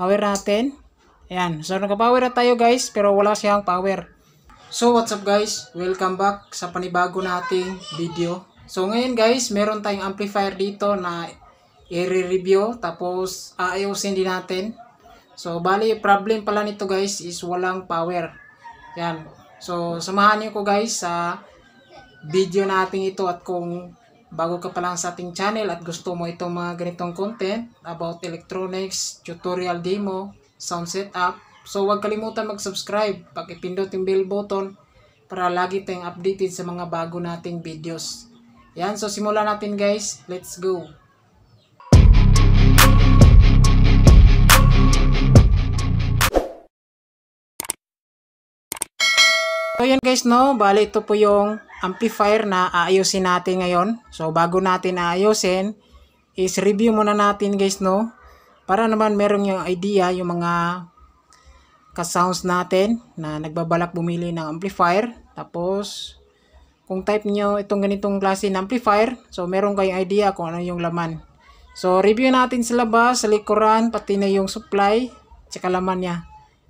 Power natin. Ayan. So, nagpa power na tayo guys, pero wala siyang power. So, what's up guys? Welcome back sa panibago nating video. So, ngayon guys, meron tayong amplifier dito na i-review. Tapos, aayusin din natin. So, bali, problem pala nito guys is walang power. Ayan. So, samahan niyo ko guys sa video natin ito at kung Bago ka pa lang sa ating channel at gusto mo itong mga ganitong content about electronics, tutorial demo, sound setup, so huwag kalimutan mag-subscribe, pakipindot yung bell button para lagi tayong updated sa mga bago nating videos. Yan, so simulan natin guys. Let's go! So yan guys no, bali ito po yung amplifier na aayusin natin ngayon. So bago natin aayusin, is review muna natin guys no. Para naman meron yung idea yung mga ka-sounds natin na nagbabalak bumili ng amplifier. Tapos kung type nyo itong ganitong klase ng amplifier, so meron kayong idea kung ano yung laman. So review natin sa labas, sa likuran, pati na yung supply, tsaka laman niya.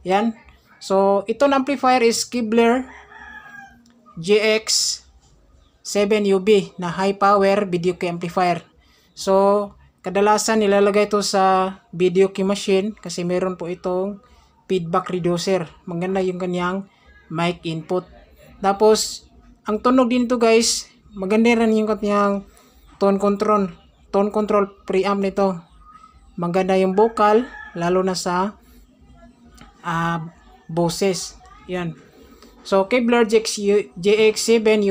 Yan. So, itong amplifier is Kibler GX7UB na high power video key amplifier. So, kadalasan nilalagay ito sa video key machine kasi meron po itong feedback reducer. Maganda yung kanyang mic input. Tapos, ang tunog din ito guys, maganda rin yung kanyang tone control. Tone control preamp nito. Maganda yung vocal, lalo na sa uh, boses. Yan. So, Kevlar GX, 7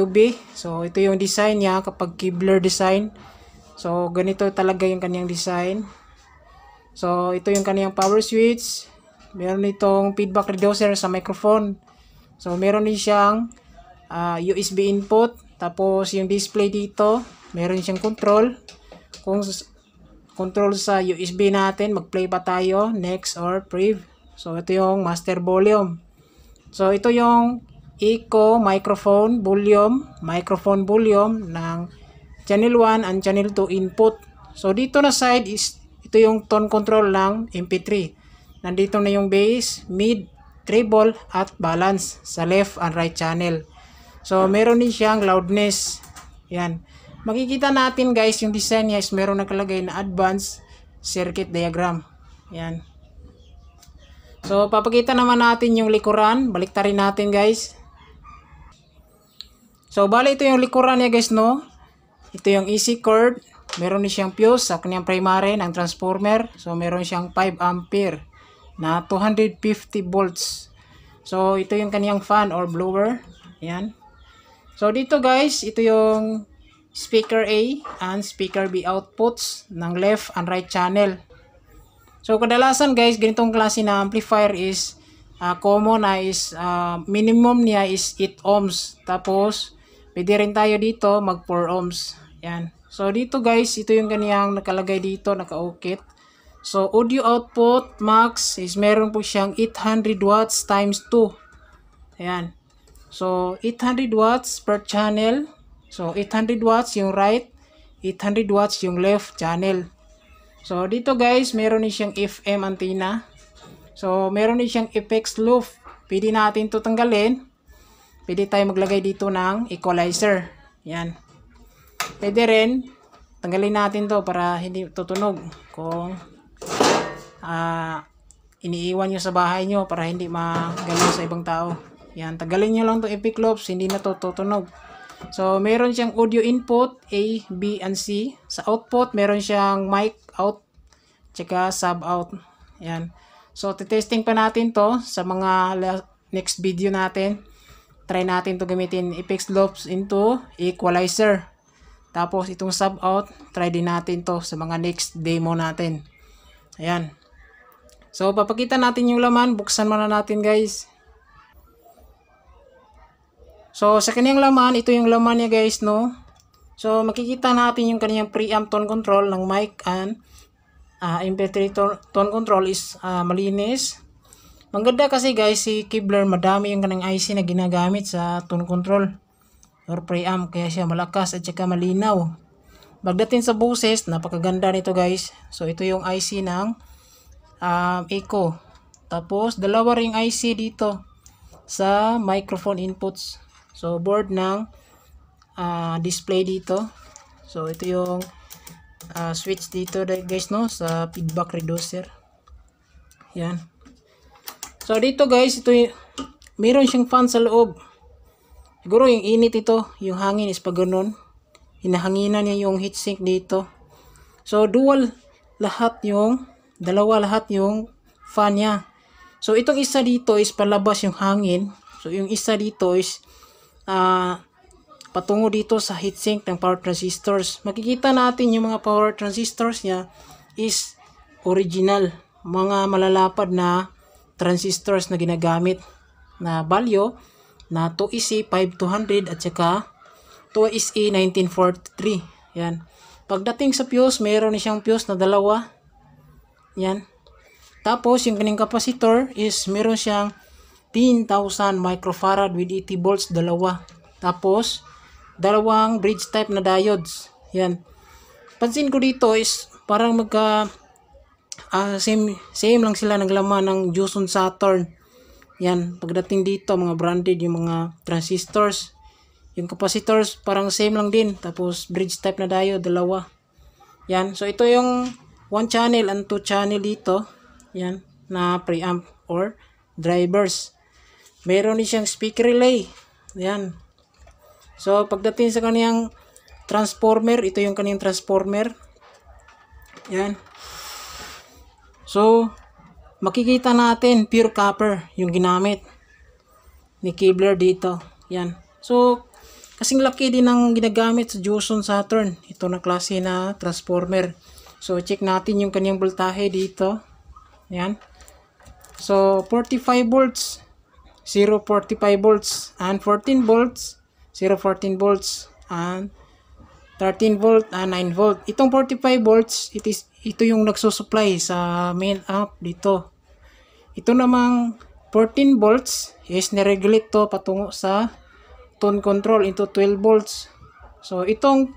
ub So, ito yung design niya kapag Kevlar design. So, ganito talaga yung kanyang design. So, ito yung kaniyang power switch. Meron itong feedback reducer sa microphone. So, meron din siyang uh, ah, USB input. Tapos, yung display dito, meron siyang control. Kung control sa USB natin, mag-play pa tayo, next or prev. So, ito yung master volume. So ito yung echo microphone volume, microphone volume ng channel 1 and channel 2 input. So dito na side is ito yung tone control ng MP3. Nandito na yung bass, mid, treble at balance sa left and right channel. So meron din siyang loudness. Yan. Makikita natin guys yung design niya is meron nakalagay na advanced circuit diagram. Yan. So, papakita naman natin yung likuran. Baliktarin natin, guys. So, bali ito yung likuran niya, guys, no? Ito yung easy cord. Meron din siyang fuse sa kanyang primary ng transformer. So, meron siyang 5 ampere na 250 volts. So, ito yung kanyang fan or blower. Ayan. So, dito guys, ito yung speaker A and speaker B outputs ng left and right channel. So kadalasan guys, ganitong klase na amplifier is uh, common na is uh, minimum niya is 8 ohms. Tapos pwede rin tayo dito mag 4 ohms. Yan. So dito guys, ito yung kaniyang nakalagay dito, nakaukit. So audio output max is meron po siyang 800 watts times 2. Ayan. So 800 watts per channel. So 800 watts yung right, 800 watts yung left channel. So, dito guys, meron din siyang FM antenna. So, meron din siyang effects loop. Pwede natin to tanggalin. Pwede tayo maglagay dito ng equalizer. Yan. Pwede rin, tanggalin natin to para hindi tutunog. Kung uh, iniiwan nyo sa bahay nyo para hindi magalaw sa ibang tao. Yan, tanggalin nyo lang to epic loops, hindi na to tutunog. So, meron siyang audio input, A, B, and C. Sa output, meron siyang mic out tsaka sub out yan so testing pa natin to sa mga next video natin try natin to gamitin apex loops into equalizer tapos itong sub out try din natin to sa mga next demo natin ayan so papakita natin yung laman buksan muna natin guys so sa kanyang laman ito yung laman niya guys no so makikita natin yung kanyang preamp tone control ng mic and uh, ah, impetrator tone control is uh, malinis maganda kasi guys si Kibler madami yung kanang IC na ginagamit sa tone control or preamp kaya siya malakas at saka malinaw pagdating sa boses napakaganda nito guys so ito yung IC ng um, ah, echo tapos dalawa ring IC dito sa microphone inputs so board ng uh, display dito so ito yung uh, switch dito guys no sa feedback reducer yan so dito guys ito meron siyang fan sa loob siguro yung init ito yung hangin is pag ganun hinahanginan niya yung heatsink dito so dual lahat yung dalawa lahat yung fan niya so itong isa dito is palabas yung hangin so yung isa dito is uh, patungo dito sa heatsink ng power transistors. Makikita natin yung mga power transistors niya is original, mga malalapad na transistors na ginagamit na value na 2EC5200 at saka 2EC1943. Yan. Pagdating sa fuse, meron siyang fuse na dalawa. Yan. Tapos, yung kanyang capacitor is meron siyang 10,000 microfarad with 80 volts, dalawa. Tapos, dalawang bridge type na diodes. Yan. Pansin ko dito is parang magka uh, same, same lang sila ng laman ng Joson Saturn. Yan. Pagdating dito, mga branded yung mga transistors. Yung capacitors, parang same lang din. Tapos bridge type na diode, dalawa. Yan. So, ito yung one channel and two channel dito. Yan. Na preamp or drivers. Meron din siyang speaker relay. Yan. So, pagdating sa kaniyang transformer, ito yung kaniyang transformer. Yan. So, makikita natin pure copper yung ginamit ni Kibler dito. Yan. So, kasing laki din ang ginagamit sa Joson Saturn. Ito na klase na transformer. So, check natin yung kaniyang voltahe dito. Yan. So, 45 volts, 0.45 volts, and 14 volts, 0 14 volts and 13 volt and 9 volt. Itong 45 volts, it is, ito yung nagsusupply sa main amp dito. Ito namang 14 volts is niregulate to patungo sa tone control into 12 volts. So itong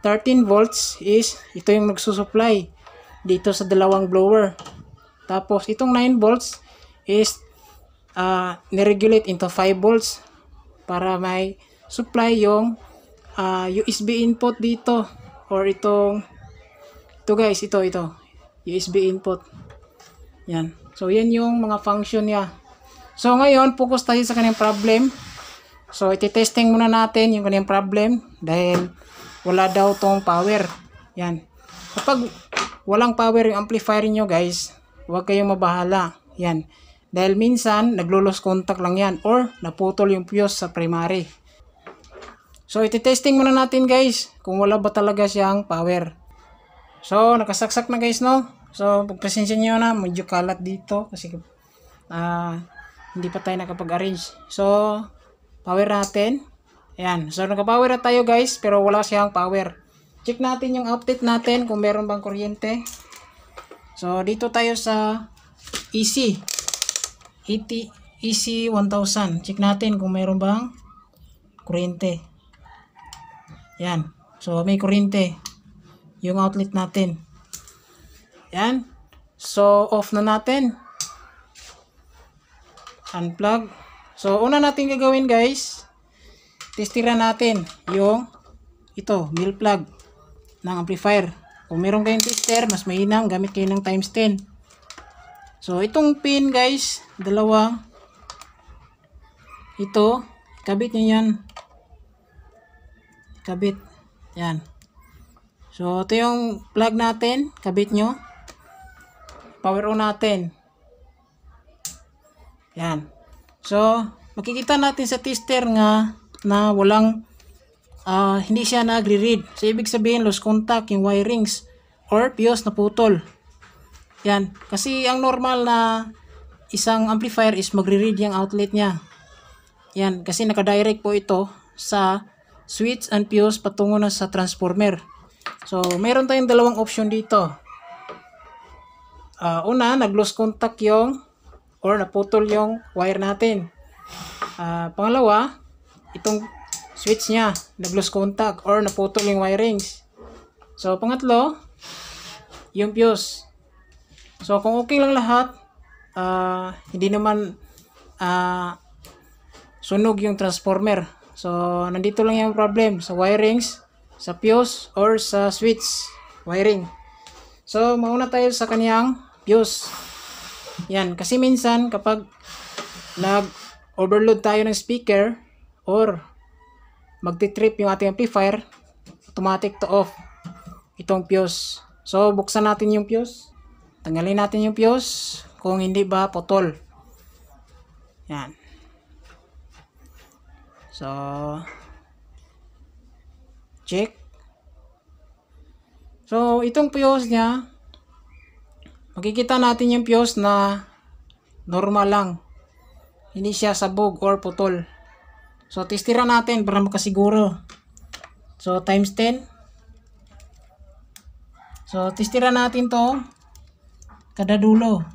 13 volts is ito yung nagsusupply dito sa dalawang blower. Tapos itong 9 volts is uh, niregulate into 5 volts para may supply yung uh, ah, USB input dito or itong ito guys, ito, ito USB input yan, so yan yung mga function niya so ngayon, focus tayo sa kanyang problem so iti-testing muna natin yung kanyang problem dahil wala daw tong power yan, kapag walang power yung amplifier nyo guys huwag kayong mabahala yan, dahil minsan naglo-loss contact lang yan or naputol yung fuse sa primary So, iti-testing muna natin guys kung wala ba talaga siyang power. So, nakasaksak na guys no. So, pagpresensya nyo na, medyo kalat dito kasi uh, hindi pa tayo nakapag-arrange. So, power natin. Ayan. So, nakapower na tayo guys pero wala siyang power. Check natin yung outlet natin kung meron bang kuryente. So, dito tayo sa EC. ET, EC 1000. Check natin kung meron bang kuryente. Yan. So, may kuryente. Yung outlet natin. Yan. So, off na natin. Unplug. So, una natin gagawin guys. Testira natin yung ito, mill plug ng amplifier. Kung meron kayong tester, mas mainam. Gamit kayo ng times 10. So, itong pin guys, dalawang ito, kabit nyo yan kabit. Yan. So, ito yung plug natin. Kabit nyo. Power on natin. Yan. So, makikita natin sa tester nga na walang uh, hindi siya nagre-read. So, ibig sabihin, lost contact yung wirings or fuse na putol. Yan. Kasi ang normal na isang amplifier is magre-read yung outlet niya. Yan. Kasi nakadirect po ito sa switch and fuse patungo na sa transformer. So, meron tayong dalawang option dito. Uh, una, nag-lose contact yung or naputol yung wire natin. Uh, pangalawa, itong switch niya, nag-lose contact or naputol yung wirings. So, pangatlo, yung fuse. So, kung okay lang lahat, uh, hindi naman uh, sunog yung transformer. So, nandito lang yung problem sa wirings, sa fuse, or sa switch wiring. So, mauna tayo sa kaniyang fuse. Yan, kasi minsan kapag nag-overload tayo ng speaker or magti-trip yung ating amplifier, automatic to off itong fuse. So, buksan natin yung fuse. Tanggalin natin yung fuse kung hindi ba potol. Yan. So, check. So, itong fuse niya, makikita natin yung fuse na normal lang. Hindi siya sabog or putol. So, testira natin para makasiguro. So, times 10. So, testira natin to kada dulo.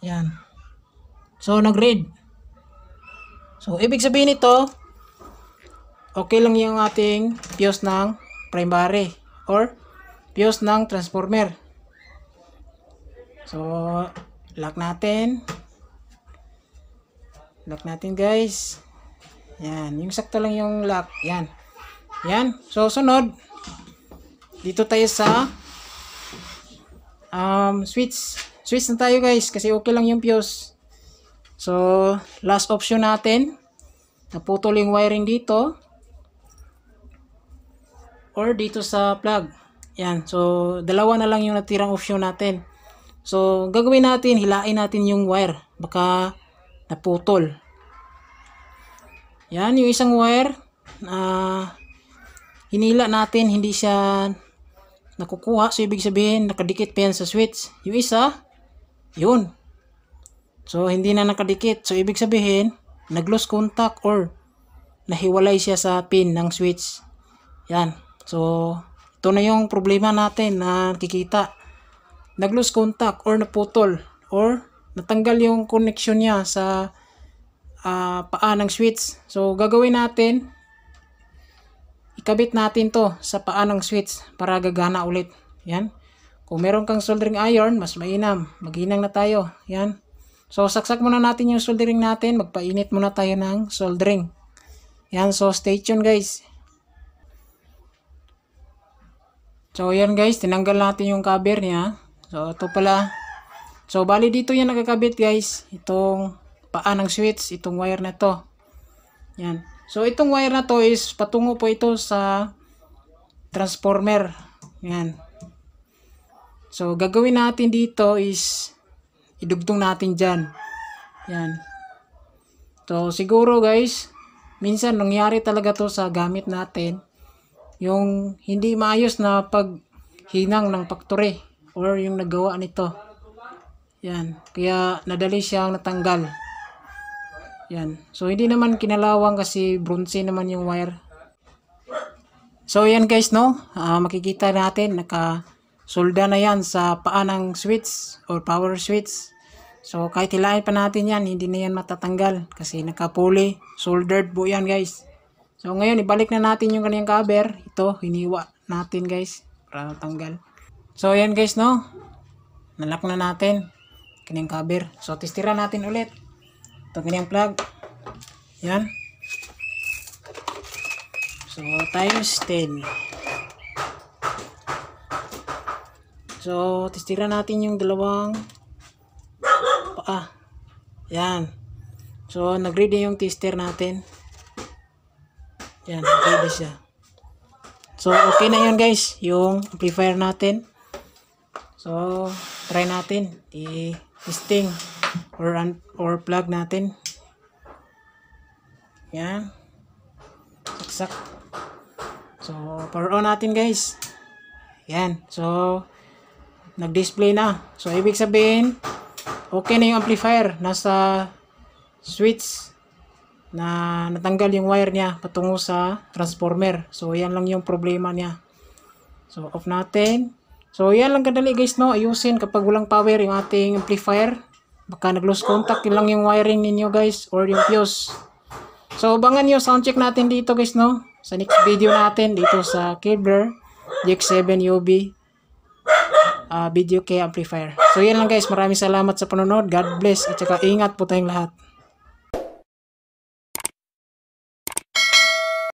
Yan. So, nag-read. So, ibig sabihin nito, okay lang yung ating fuse ng primary or fuse ng transformer. So, lock natin. Lock natin guys. Yan, yung sakto lang yung lock. Yan. Yan. So, sunod. Dito tayo sa um, switch. Switch na tayo guys kasi okay lang yung fuse. So, last option natin, naputol yung wiring dito or dito sa plug. Yan. So, dalawa na lang yung natirang option natin. So, gagawin natin, hilain natin yung wire. Baka naputol. Yan, yung isang wire na uh, hinila natin, hindi siya nakukuha. So, ibig sabihin, nakadikit pa yan sa switch. Yung isa, yun, So, hindi na nakadikit. So, ibig sabihin, nag-lose contact or nahiwalay siya sa pin ng switch. Yan. So, ito na yung problema natin na kikita. Nag-lose contact or naputol or natanggal yung connection niya sa uh, paa ng switch. So, gagawin natin, ikabit natin to sa paa ng switch para gagana ulit. Yan. Kung meron kang soldering iron, mas mainam. Maginang na tayo. Yan. So, saksak muna natin yung soldering natin. Magpainit muna tayo ng soldering. Yan, so stay tuned guys. So, yan guys, tinanggal natin yung cover niya. So, ito pala. So, bali dito yan nagkakabit guys. Itong paa ng switch, itong wire na to. Yan. So, itong wire na to is patungo po ito sa transformer. Yan. So, gagawin natin dito is idugtong natin dyan. Yan. So, siguro guys, minsan nangyari talaga to sa gamit natin, yung hindi maayos na paghinang ng factory or yung nagawa nito. Yan. Kaya nadali siyang natanggal. Yan. So, hindi naman kinalawang kasi bronze naman yung wire. So, yan guys, no? Uh, makikita natin, naka solda na yan sa paa ng switch or power switch. So kahit hilahin pa natin yan, hindi na yan matatanggal kasi nakapuli, soldered po yan guys. So ngayon ibalik na natin yung kanyang cover. Ito, hiniwa natin guys para natanggal. So yan guys no, nalak na natin kanyang cover. So testira natin ulit. Ito kanyang plug. Yan. So times 10. So testira natin yung dalawang ah. Yan. So, nag-ready yung tester natin. Yan, ready siya. So, okay na yun guys, yung amplifier natin. So, try natin. I-testing or, or plug natin. Yan. Saksak. So, power on natin guys. Yan. So, nag-display na. So, ibig sabihin, okay na yung amplifier nasa switch na natanggal yung wire niya patungo sa transformer so yan lang yung problema niya so off natin so yan lang kadali guys no ayusin kapag walang power yung ating amplifier baka nag loose contact yun lang yung wiring ninyo guys or yung fuse so abangan nyo sound check natin dito guys no sa next video natin dito sa Kibler GX7UB uh, video key amplifier. So yan lang guys, maraming salamat sa panonood. God bless at saka ingat po tayong lahat.